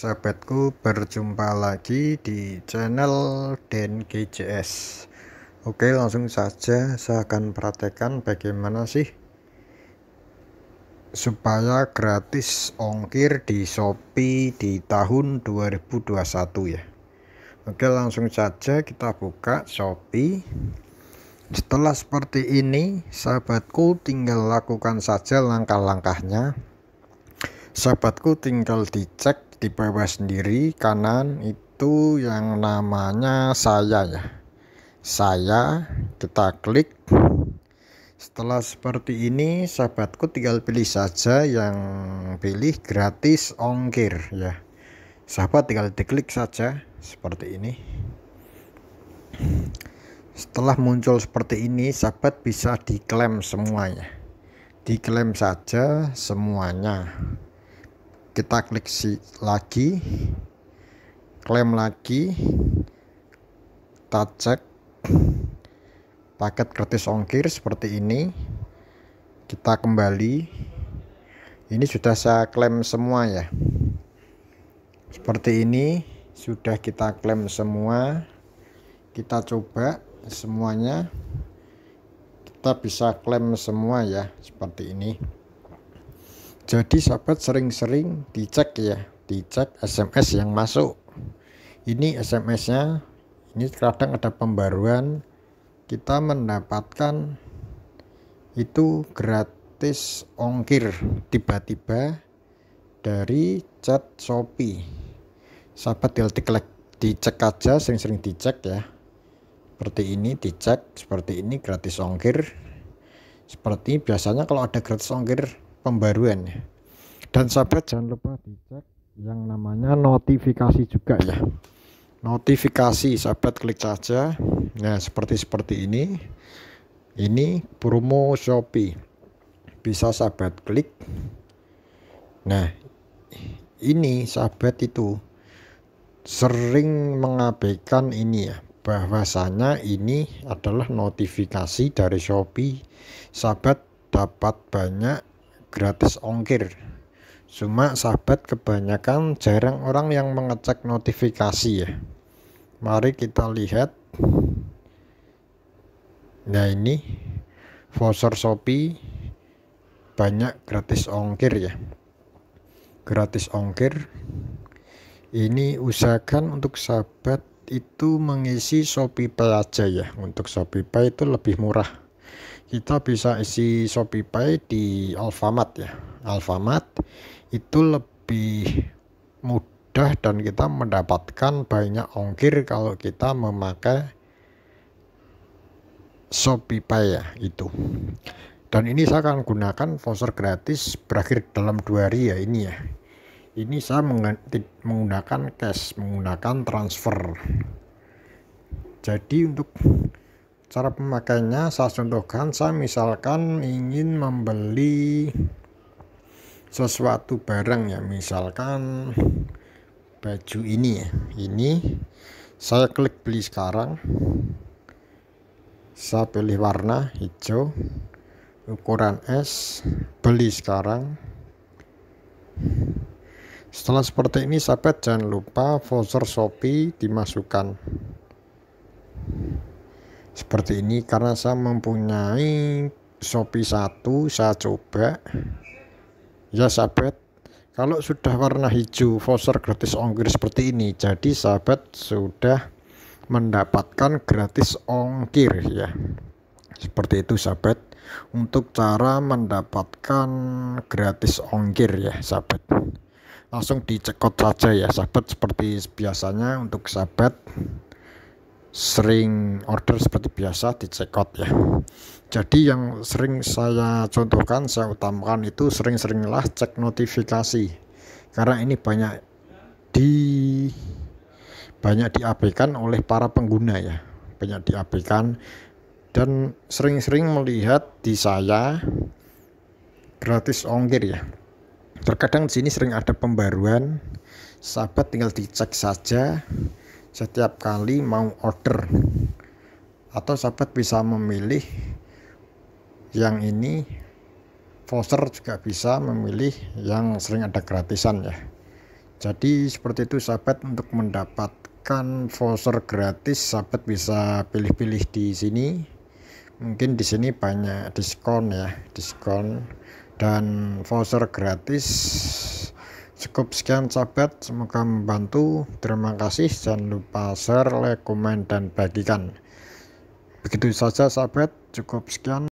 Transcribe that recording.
Sahabatku berjumpa lagi di channel Den GJS Oke langsung saja saya akan praktekkan bagaimana sih Supaya gratis ongkir di Shopee di tahun 2021 ya Oke langsung saja kita buka Shopee Setelah seperti ini sahabatku tinggal lakukan saja langkah-langkahnya Sahabatku tinggal dicek di bawah sendiri kanan itu yang namanya saya ya saya kita klik setelah seperti ini sahabatku tinggal pilih saja yang pilih gratis ongkir ya sahabat tinggal diklik saja seperti ini setelah muncul seperti ini sahabat bisa diklaim semuanya diklaim saja semuanya kita klik si lagi klaim lagi kita cek paket gratis ongkir seperti ini kita kembali ini sudah saya klaim semua ya seperti ini sudah kita klaim semua kita coba semuanya kita bisa klaim semua ya seperti ini jadi sahabat sering-sering dicek ya, dicek SMS yang masuk. Ini SMS-nya, ini kadang ada pembaruan, kita mendapatkan itu gratis ongkir tiba-tiba dari chat Shopee. Sahabat tinggal diklik, dicek aja, sering-sering dicek ya. Seperti ini dicek, seperti ini gratis ongkir. Seperti biasanya kalau ada gratis ongkir pembaruan ya. Dan sahabat jangan lupa dicek yang namanya notifikasi juga ya. Notifikasi sahabat klik saja. Nah, seperti seperti ini. Ini promo Shopee. Bisa sahabat klik. Nah, ini sahabat itu sering mengabaikan ini ya bahwasanya ini adalah notifikasi dari Shopee sahabat dapat banyak gratis ongkir. Cuma sahabat kebanyakan jarang orang yang mengecek notifikasi ya. Mari kita lihat. Nah ini voucher Shopee banyak gratis ongkir ya. Gratis ongkir. Ini usahakan untuk sahabat itu mengisi Shopee Pay aja ya. Untuk Shopee Pay itu lebih murah kita bisa isi Shopify di Alfamart ya Alfamart itu lebih mudah dan kita mendapatkan banyak ongkir kalau kita memakai Shopify ya itu dan ini saya akan gunakan voucher gratis berakhir dalam dua hari ya ini ya ini saya menggunakan cash menggunakan transfer jadi untuk Cara pemakaiannya saya contohkan, saya misalkan ingin membeli sesuatu barang ya, misalkan baju ini ya. Ini saya klik beli sekarang. Saya pilih warna hijau ukuran S, beli sekarang. Setelah seperti ini sahabat jangan lupa voucher Shopee dimasukkan seperti ini karena saya mempunyai Shopee satu saya coba ya sahabat kalau sudah warna hijau voucher gratis ongkir seperti ini jadi sahabat sudah mendapatkan gratis ongkir ya seperti itu sahabat untuk cara mendapatkan gratis ongkir ya sahabat langsung dicekot saja ya sahabat seperti biasanya untuk sahabat sering order seperti biasa di checkout ya jadi yang sering saya contohkan saya utamakan itu sering-seringlah cek notifikasi karena ini banyak di banyak diabaikan oleh para pengguna ya banyak diabaikan dan sering-sering melihat di saya gratis ongkir ya terkadang di sini sering ada pembaruan sahabat tinggal dicek saja setiap kali mau order atau sahabat bisa memilih yang ini voucher juga bisa memilih yang sering ada gratisan ya jadi seperti itu sahabat untuk mendapatkan voucher gratis sahabat bisa pilih-pilih di sini mungkin di sini banyak diskon ya diskon dan voucher gratis Cukup sekian sahabat, semoga membantu. Terima kasih, jangan lupa share, like, komen, dan bagikan. Begitu saja sahabat, cukup sekian.